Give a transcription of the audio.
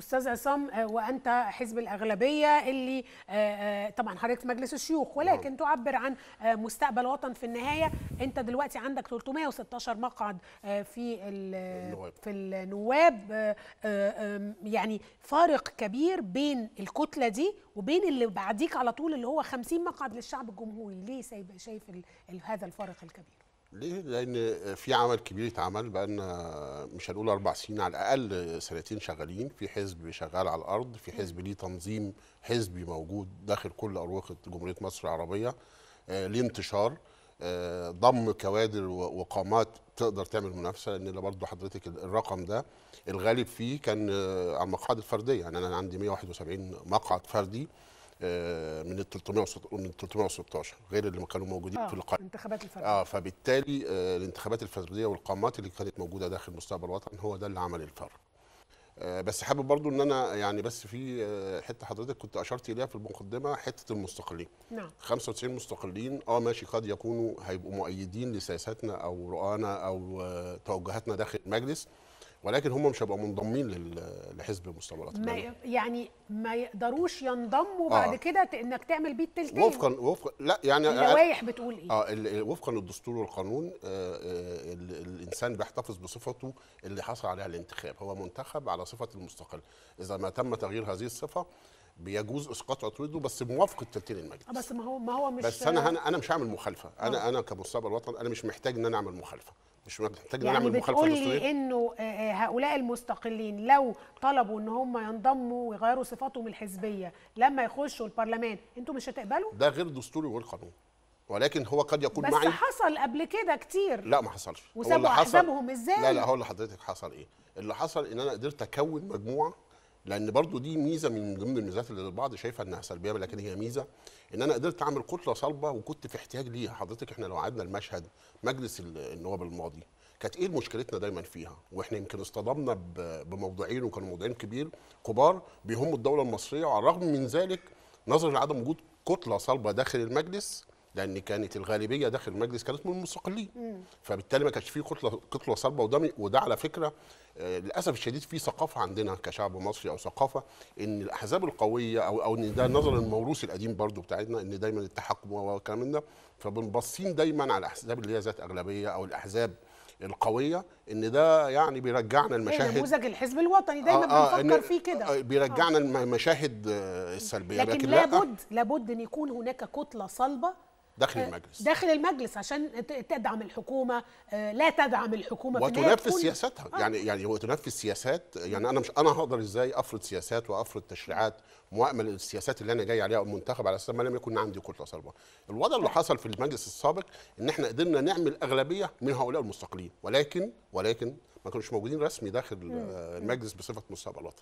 استاذ عصام آه، وانت حزب الاغلبيه اللي آه، آه، طبعا حضرتك مجلس الشيوخ ولكن نعم. تعبر عن مستقبل وطن في النهايه انت دلوقتي عندك 316 مقعد في في النواب يعني فارق كبير بين الكتله دي وبين اللي بعديك على طول اللي هو 50 مقعد للشعب الجمهوري ليه شايف هذا الفارق الكبير ليه؟ لأن في عمل كبير اتعمل بقى لنا مش هنقول أربع سنين على الأقل سنتين شغالين، في حزب شغال على الأرض، في حزب ليه تنظيم حزبي موجود داخل كل أروقة جمهورية مصر العربية آه، ليه انتشار آه، ضم كوادر وقامات تقدر تعمل منافسه لان برضه حضرتك الرقم ده الغالب فيه كان آه، على المقاعد الفرديه يعني انا عندي 171 مقعد فردي آه، من ال 316 من 316 غير اللي كانوا موجودين آه في القائمه الانتخابات الفرديه اه فبالتالي آه، الانتخابات الفرديه والقامات اللي كانت موجوده داخل مستقبل الوطن هو ده اللي عمل الفرق آه، بس حابب برضو ان انا يعني بس في حته حضرتك كنت اشرت اليها في المقدمه حته المستقلين نعم 95 مستقلين اه ماشي قد يكونوا هيبقوا مؤيدين لسياساتنا او رؤانا او توجهاتنا داخل المجلس ولكن هم مش هيبقوا منضمين لحزب المستعمرات ما يعني ما يقدروش ينضموا آه. بعد كده انك تعمل بيه التلتين وفقا وفقا لا يعني اللوائح بتقول ايه؟ اه وفقا للدستور والقانون آه, آه، الانسان بيحتفظ بصفته اللي حصل عليها الانتخاب هو منتخب على صفه المستقل اذا ما تم تغيير هذه الصفه بيجوز اسقاط عطرده بس بموافقه تلتين المجلس آه، بس ما هو ما هو مش بس انا آه. انا مش هعمل مخالفه انا آه. انا كمستقبل الوطن انا مش محتاج ان انا اعمل مخالفه مش محتاج يعني نعمل مخالفه للسوريين انه آه، آه، هؤلاء المستقلين لو طلبوا ان هم ينضموا ويغيروا صفاتهم الحزبيه لما يخشوا البرلمان انتوا مش هتقبلوا ده غير دستوري وغير قانوني ولكن هو قد يكون بس معي بس حصل قبل كده كتير لا ما حصلش وسابوا احزابهم ازاي لا لا هقول لحضرتك حصل ايه اللي حصل ان انا قدرت اكون مجموعه لان برضو دي ميزه من ضمن الميزات اللي البعض شايفها انها سلبيه لكن هي ميزه ان انا قدرت اعمل كتله صلبه وكنت في احتياج ليها حضرتك احنا لو قعدنا المشهد مجلس النواب الماضي كانت ايه مشكلتنا دايما فيها واحنا يمكن اصطدمنا بموضوعين وكانوا موضوعين كبير كبار بيهموا الدوله المصريه وعلى الرغم من ذلك نظرا لعدم وجود كتله صلبه داخل المجلس لان كانت الغالبيه داخل المجلس كانت من المستقلين فبالتالي ما كانش فيه كتله كتله صلبه وده وده على فكره آه، للاسف الشديد في ثقافه عندنا كشعب مصري او ثقافه ان الاحزاب القويه او او ان ده نظر الموروث القديم برضو بتاعتنا ان دايما التحكم والكلام ده فبنبصين دايما على الاحزاب اللي هي ذات اغلبيه او الاحزاب القويه ان ده يعني بيرجعنا إيه المشاهد نموذج الحزب الوطني دايما آه آه بنفكر فيه كده آه، بيرجعنا آه المشاهد آه، السلبيه لكن, لكن لابد لا لابد ان يكون هناك كتله صلبه داخل آه، المجلس داخل المجلس عشان تدعم الحكومه آه، لا تدعم الحكومه وتنفذ سياساتها آه. يعني يعني وتنفذ سياسات يعني انا مش انا هقدر ازاي افرض سياسات وافرض تشريعات موائمه للسياسات اللي انا جاي عليها او منتخب على اساس ما لم يكن عندي كل صلبه الوضع اللي حصل في المجلس السابق ان احنا قدرنا نعمل اغلبيه من هؤلاء المستقلين ولكن ولكن ما كانوش موجودين رسمي داخل المجلس بصفه مستقبلاته